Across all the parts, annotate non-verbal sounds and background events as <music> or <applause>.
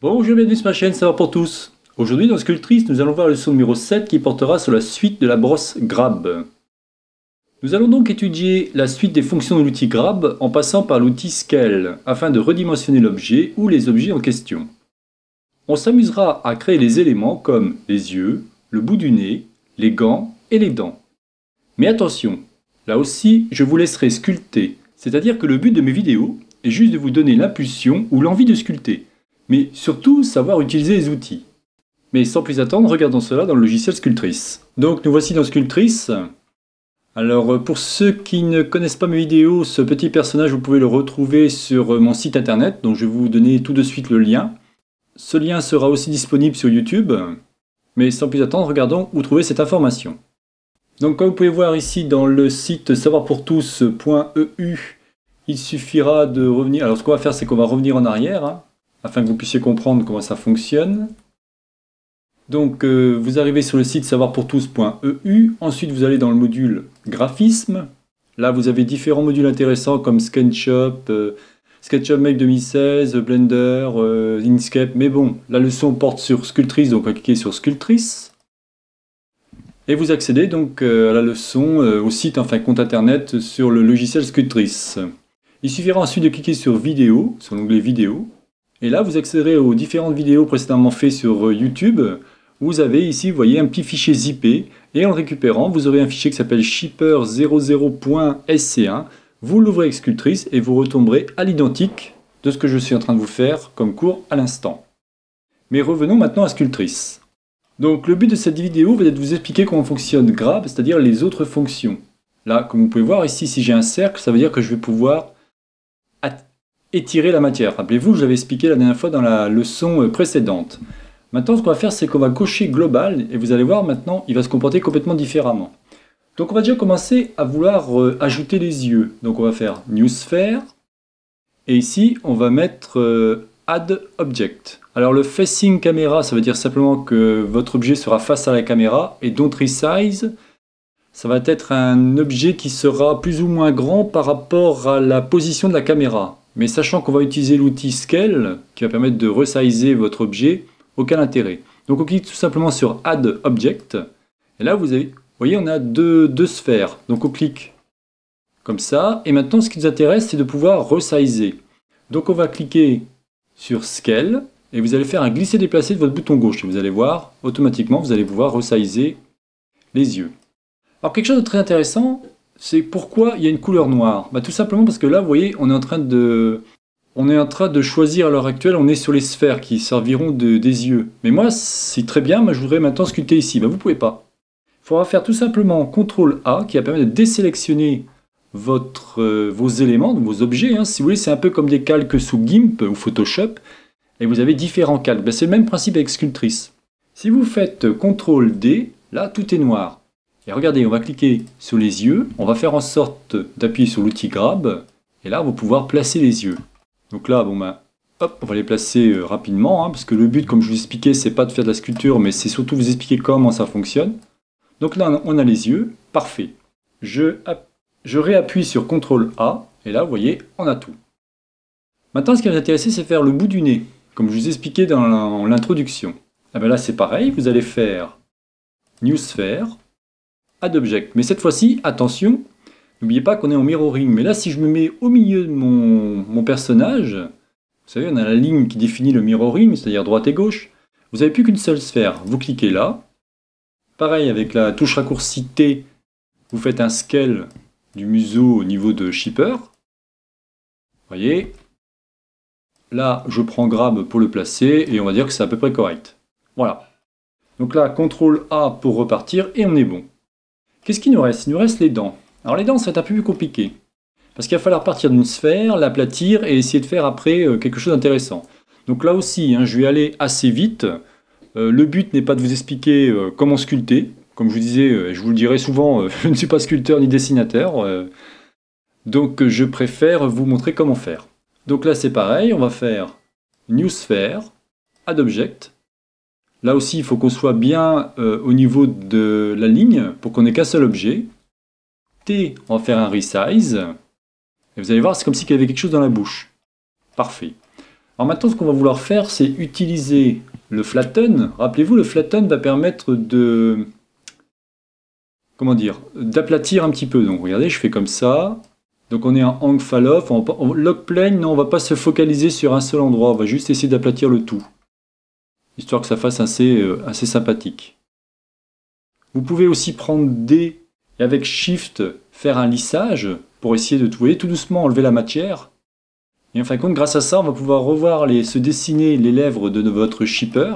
Bonjour, bienvenue sur ma chaîne, ça va pour tous. Aujourd'hui dans Sculptrice, nous allons voir le son numéro 7 qui portera sur la suite de la brosse Grab. Nous allons donc étudier la suite des fonctions de l'outil Grab en passant par l'outil Scale afin de redimensionner l'objet ou les objets en question. On s'amusera à créer les éléments comme les yeux, le bout du nez, les gants et les dents. Mais attention, là aussi je vous laisserai sculpter, c'est-à-dire que le but de mes vidéos est juste de vous donner l'impulsion ou l'envie de sculpter mais surtout savoir utiliser les outils. Mais sans plus attendre, regardons cela dans le logiciel Sculptrice. Donc nous voici dans Sculptrice. Alors euh, pour ceux qui ne connaissent pas mes vidéos, ce petit personnage vous pouvez le retrouver sur euh, mon site internet, dont je vais vous donner tout de suite le lien. Ce lien sera aussi disponible sur YouTube, mais sans plus attendre, regardons où trouver cette information. Donc comme vous pouvez voir ici dans le site savoirpourtous.eu, il suffira de revenir, alors ce qu'on va faire c'est qu'on va revenir en arrière, hein afin que vous puissiez comprendre comment ça fonctionne. Donc euh, vous arrivez sur le site savoirpourtous.eu. ensuite vous allez dans le module graphisme. Là vous avez différents modules intéressants comme SketchUp, euh, SketchUp Make 2016, Blender, euh, Inkscape, mais bon, la leçon porte sur Sculptrice, donc on va cliquer sur Sculptrice. Et vous accédez donc à la leçon, au site, enfin compte internet sur le logiciel Sculptrice. Il suffira ensuite de cliquer sur Vidéo, sur l'onglet Vidéo, et là, vous accéderez aux différentes vidéos précédemment faites sur euh, YouTube. Vous avez ici, vous voyez, un petit fichier zippé. Et en le récupérant, vous aurez un fichier qui s'appelle shipper00.sc1. Vous l'ouvrez avec Sculptrice et vous retomberez à l'identique de ce que je suis en train de vous faire comme cours à l'instant. Mais revenons maintenant à Sculptris. Donc le but de cette vidéo va être de vous expliquer comment fonctionne Grab, c'est-à-dire les autres fonctions. Là, comme vous pouvez voir ici, si j'ai un cercle, ça veut dire que je vais pouvoir étirer la matière. Rappelez-vous, je l'avais expliqué la dernière fois dans la leçon euh, précédente. Maintenant, ce qu'on va faire, c'est qu'on va cocher global, et vous allez voir maintenant, il va se comporter complètement différemment. Donc on va déjà commencer à vouloir euh, ajouter les yeux. Donc on va faire New Sphere, et ici, on va mettre euh, Add Object. Alors le Facing Camera, ça veut dire simplement que votre objet sera face à la caméra, et Don't Resize, ça va être un objet qui sera plus ou moins grand par rapport à la position de la caméra. Mais sachant qu'on va utiliser l'outil Scale, qui va permettre de resizer votre objet, aucun intérêt. Donc on clique tout simplement sur Add Object. Et là, vous avez, voyez, on a deux, sphères. Donc on clique comme ça. Et maintenant, ce qui nous intéresse, c'est de pouvoir resizer. Donc on va cliquer sur Scale. Et vous allez faire un glisser-déplacer de votre bouton gauche. Et vous allez voir, automatiquement, vous allez pouvoir resizer les yeux. Alors quelque chose de très intéressant, c'est pourquoi il y a une couleur noire bah, Tout simplement parce que là, vous voyez, on est en train de, on est en train de choisir à l'heure actuelle, on est sur les sphères qui serviront de, des yeux. Mais moi, c'est très bien, Mais je voudrais maintenant sculpter ici. Bah, vous ne pouvez pas. Il faudra faire tout simplement CTRL A qui va permettre de désélectionner euh, vos éléments, vos objets. Hein. Si vous voulez, c'est un peu comme des calques sous GIMP ou Photoshop. Et vous avez différents calques. Bah, c'est le même principe avec Sculptrice. Si vous faites CTRL D, là, tout est noir. Et regardez, on va cliquer sur les yeux, on va faire en sorte d'appuyer sur l'outil grab, et là vous pouvez pouvoir placer les yeux. Donc là, bon ben, hop, on va les placer euh, rapidement, hein, parce que le but, comme je vous expliquais, c'est pas de faire de la sculpture, mais c'est surtout vous expliquer comment ça fonctionne. Donc là, on a les yeux, parfait. Je, réappuie sur CTRL A, et là, vous voyez, on a tout. Maintenant, ce qui va vous intéresser, c'est faire le bout du nez, comme je vous expliquais dans l'introduction. Ah ben là, c'est pareil, vous allez faire New Sphere, object. Mais cette fois-ci, attention, n'oubliez pas qu'on est en mirroring. Mais là, si je me mets au milieu de mon, mon personnage, vous savez, on a la ligne qui définit le mirroring, c'est-à-dire droite et gauche. Vous n'avez plus qu'une seule sphère. Vous cliquez là. Pareil, avec la touche raccourci T, vous faites un scale du museau au niveau de Shipper. Voyez Là, je prends Grab pour le placer et on va dire que c'est à peu près correct. Voilà. Donc là, CTRL A pour repartir et on est bon. Qu'est-ce qu'il nous reste Il nous reste les dents. Alors les dents, ça va être un peu plus compliqué. Parce qu'il va falloir partir d'une sphère, l'aplatir et essayer de faire après euh, quelque chose d'intéressant. Donc là aussi, hein, je vais aller assez vite. Euh, le but n'est pas de vous expliquer euh, comment sculpter. Comme je vous disais, je vous le dirai souvent, <laughs> je ne suis pas sculpteur ni dessinateur. donc je préfère vous montrer comment faire. Donc là c'est pareil, on va faire New Sphere, Add Object, Là aussi, il faut qu'on soit bien euh, au niveau de la ligne pour qu'on n'ait qu'un seul objet. T, on va faire un resize. Et vous allez voir, c'est comme s'il y avait quelque chose dans la bouche. Parfait. Alors maintenant, ce qu'on va vouloir faire, c'est utiliser le flatten. Rappelez-vous, le flatten va permettre de... Comment dire D'aplatir un petit peu. Donc regardez, je fais comme ça. Donc on est en angle fall off. On, log plane, non, on va pas se focaliser sur un seul endroit. On va juste essayer d'aplatir le tout histoire que ça fasse assez, euh, assez sympathique. Vous pouvez aussi prendre D et avec Shift faire un lissage pour essayer de tout, tout doucement enlever la matière. Et en fin de compte, grâce à ça, on va pouvoir revoir les, se dessiner les lèvres de votre shipper.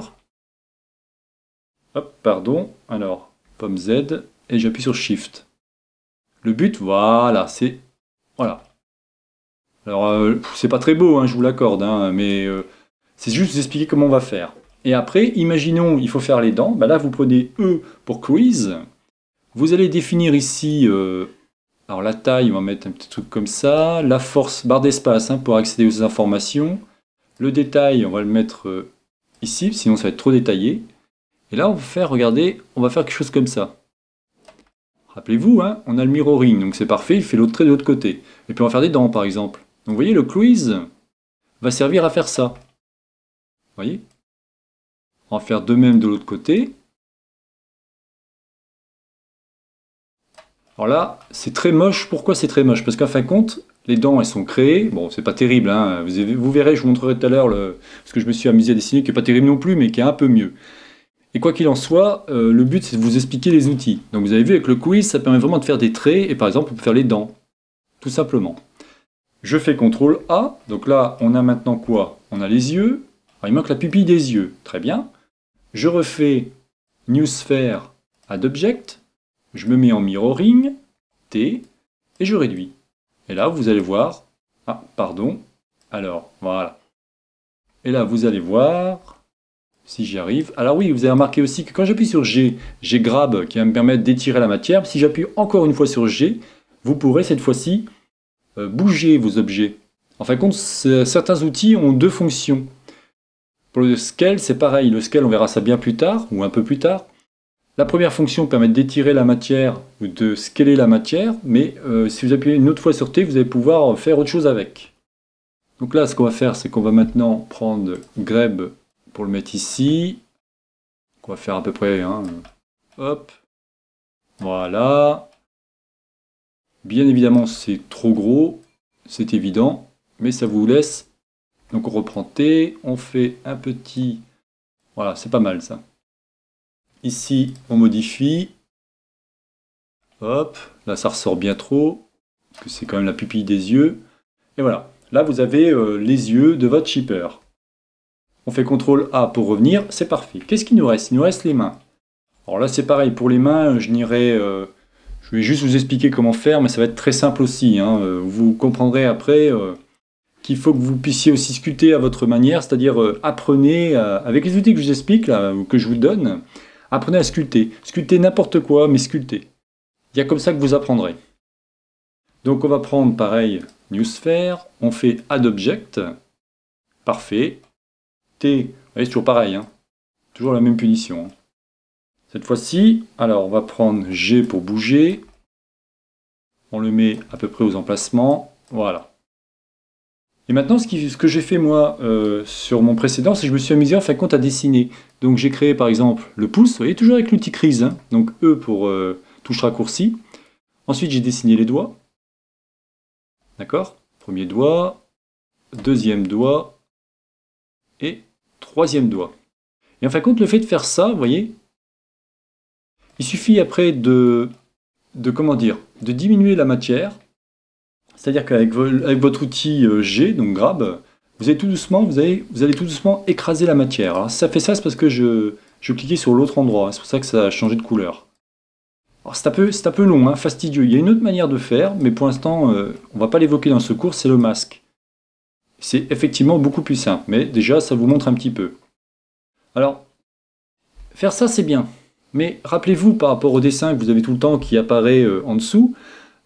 Hop, pardon. Alors, pomme Z et j'appuie sur Shift. Le but, voilà, c'est... Voilà. Alors, euh, c'est pas très beau, hein, je vous l'accorde, hein, mais euh, c'est juste vous expliquer comment on va faire. Et après, imaginons, il faut faire les dents. Bah là, vous prenez E pour quiz. Vous allez définir ici, euh, alors la taille, on va mettre un petit truc comme ça. La force, barre d'espace hein, pour accéder aux informations. Le détail, on va le mettre euh, ici, sinon ça va être trop détaillé. Et là, on va faire, regardez, on va faire quelque chose comme ça. Rappelez-vous, hein, on a le mirroring, donc c'est parfait, il fait l'autre trait de l'autre côté. Et puis on va faire des dents, par exemple. Donc vous voyez, le quiz va servir à faire ça. Vous voyez on va faire de même de l'autre côté. Alors là, c'est très moche. Pourquoi c'est très moche Parce qu'à fin de compte, les dents, elles sont créées. Bon, c'est pas terrible. Hein. Vous, verrez, je vous montrerai tout à l'heure ce que je me suis amusé à dessiner, qui n'est pas terrible non plus, mais qui est un peu mieux. Et quoi qu'il en soit, euh, le but, c'est de vous expliquer les outils. Donc vous avez vu, avec le quiz, ça permet vraiment de faire des traits. Et par exemple, on peut faire les dents. Tout simplement. Je fais CTRL A. Donc là, on a maintenant quoi On a les yeux. il manque la pupille des yeux. Très bien je refais Sphere add object, je me mets en mirroring, T, et je réduis. Et là, vous allez voir, ah, pardon, alors, voilà. Et là, vous allez voir, si j'y arrive. Alors oui, vous avez remarqué aussi que quand j'appuie sur G, j'ai grab qui va me permettre d'étirer la matière. Si j'appuie encore une fois sur G, vous pourrez cette fois-ci euh, bouger vos objets. En fin de compte, certains outils ont deux fonctions. Pour le scale, c'est pareil. Le scale, on verra ça bien plus tard, ou un peu plus tard. La première fonction permet d'étirer la matière ou de scaler la matière, mais euh, si vous appuyez une autre fois sur T, vous allez pouvoir faire autre chose avec. Donc là, ce qu'on va faire, c'est qu'on va maintenant prendre greb pour le mettre ici. On va faire à peu près, hein, hop, voilà. Bien évidemment, c'est trop gros, c'est évident, mais ça vous laisse donc on reprend T, on fait un petit... Voilà, c'est pas mal ça. Ici, on modifie. Hop, là ça ressort bien trop, parce que c'est quand même la pupille des yeux. Et voilà, là vous avez euh, les yeux de votre shipper. On fait CTRL A pour revenir, c'est parfait. Qu'est-ce qu'il nous reste Il nous reste les mains. Alors là c'est pareil, pour les mains, je n'irai... Euh, je vais juste vous expliquer comment faire, mais ça va être très simple aussi. Hein. Euh, vous comprendrez après, qu'il faut que vous puissiez aussi sculpter à votre manière, c'est-à-dire euh, apprenez, euh, avec les outils que je vous explique, là, que je vous donne, apprenez à sculpter. sculpter n'importe quoi, mais sculptez. Il y a comme ça que vous apprendrez. Donc on va prendre pareil Sphere, on fait add object, parfait. T, vous voyez, c'est toujours pareil, hein. toujours la même punition. Hein. Cette fois-ci, alors on va prendre G pour bouger, on le met à peu près aux emplacements, voilà. Et maintenant, ce, que j'ai fait moi euh, sur mon précédent, c'est que je me suis amusé en fin compte à dessiner. Donc j'ai créé par exemple le pouce, vous voyez, toujours avec l'outil crise, hein. donc E pour euh, touche raccourci. Ensuite, j'ai dessiné les doigts. D'accord Premier doigt, deuxième doigt et troisième doigt. Et en fin de compte, le fait de faire ça, vous voyez, il suffit après de, de comment dire, de diminuer la matière c'est-à-dire qu'avec votre outil euh, G, donc grab, vous allez tout doucement, vous vous allez tout doucement écraser la matière. ça fait ça, c'est parce que je, cliquais sur l'autre endroit. C'est pour ça que ça a changé de couleur. C'est un, peu, un peu long, hein, fastidieux. Il y a une autre manière de faire, mais pour l'instant, euh, on ne va pas l'évoquer dans ce cours, c'est le masque. C'est effectivement beaucoup plus simple, mais déjà, ça vous montre un petit peu. Alors, faire ça, c'est bien. Mais rappelez-vous, par rapport au dessin que vous avez tout le temps qui apparaît euh, en dessous,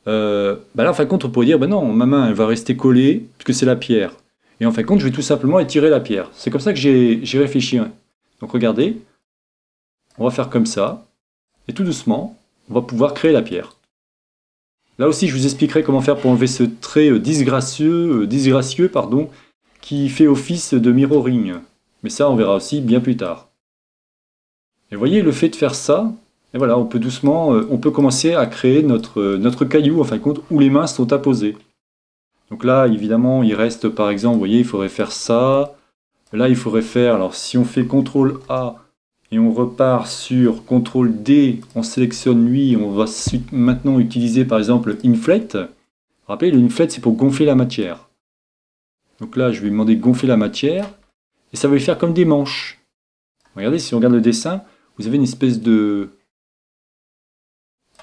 euh, bah là, en fin de compte, on pourrait dire, ben non, ma main, elle va rester collée, puisque c'est la pierre. Et en fin de compte, je vais tout simplement étirer la pierre. C'est comme ça que j'ai réfléchi. Hein. Donc regardez, on va faire comme ça, et tout doucement, on va pouvoir créer la pierre. Là aussi, je vous expliquerai comment faire pour enlever ce trait euh, disgracieux, euh, disgracieux pardon, qui fait office de mirroring. Mais ça, on verra aussi bien plus tard. Et vous voyez, le fait de faire ça, et voilà, on peut doucement, euh, on peut commencer à créer notre, euh, notre caillou, en fin de compte, où les mains sont apposées. Donc là, évidemment, il reste par exemple, vous voyez, il faudrait faire ça. Là, il faudrait faire, alors si on fait CTRL A et on repart sur CTRL D, on sélectionne lui, on va maintenant utiliser par exemple Inflate. Rappelez, l'Inflate, c'est pour gonfler la matière. Donc là, je vais demander gonfler la matière et ça va lui faire comme des manches. Regardez, si on regarde le dessin, vous avez une espèce de,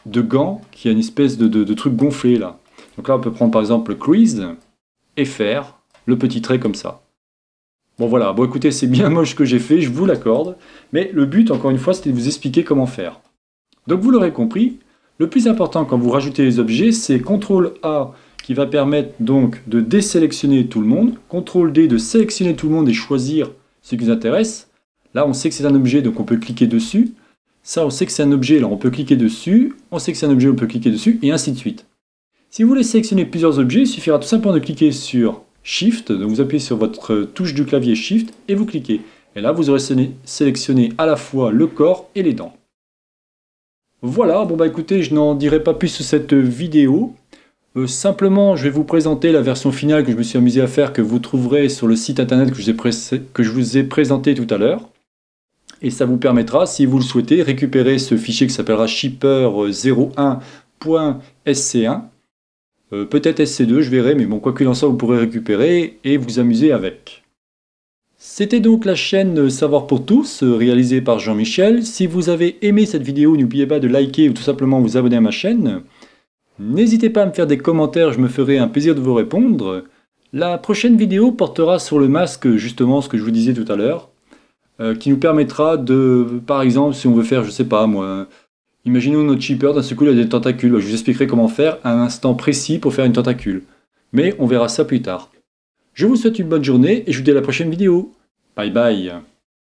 de gants qui a une espèce de, truc gonflé là. Donc là, on peut prendre par exemple le crease et faire le petit trait comme ça. Bon voilà, bon écoutez, c'est bien <laughs> moche que j'ai fait, je vous l'accorde, mais le but, encore une fois, c'était de vous expliquer comment faire. Donc vous l'aurez compris, le plus important quand vous rajoutez les objets, c'est CTRL A qui va permettre donc de désélectionner tout le monde, CTRL D de sélectionner tout le monde et choisir ce qui vous intéresse. Là, on sait que c'est un objet, donc on peut cliquer dessus. Ça, on sait que c'est un objet, alors on peut cliquer dessus. On sait que c'est un objet, on peut cliquer dessus, et ainsi de suite. Si vous voulez sélectionner plusieurs objets, il suffira tout simplement de cliquer sur Shift. Donc vous appuyez sur votre touche du clavier Shift et vous cliquez. Et là, vous aurez sélectionné à la fois le corps et les dents. Voilà, bon bah écoutez, je n'en dirai pas plus sur cette vidéo. Euh, simplement, je vais vous présenter la version finale que je me suis amusé à faire, que vous trouverez sur le site internet que je vous ai présenté tout à l'heure et ça vous permettra, si vous le souhaitez, récupérer ce fichier qui s'appellera shipper01.sc1. Euh, peut-être sc2, je verrai, mais bon, quoi que dans ça, vous pourrez récupérer et vous amuser avec. C'était donc la chaîne Savoir pour tous, réalisée par Jean-Michel. Si vous avez aimé cette vidéo, n'oubliez pas de liker ou tout simplement vous abonner à ma chaîne. N'hésitez pas à me faire des commentaires, je me ferai un plaisir de vous répondre. La prochaine vidéo portera sur le masque, justement ce que je vous disais tout à l'heure. Euh, qui nous permettra de, par exemple, si on veut faire, je sais pas moi, imaginons notre cheaper, d'un seul coup il a des tentacules. Je vous expliquerai comment faire à un instant précis pour faire une tentacule. Mais on verra ça plus tard. Je vous souhaite une bonne journée et je vous dis à la prochaine vidéo. Bye bye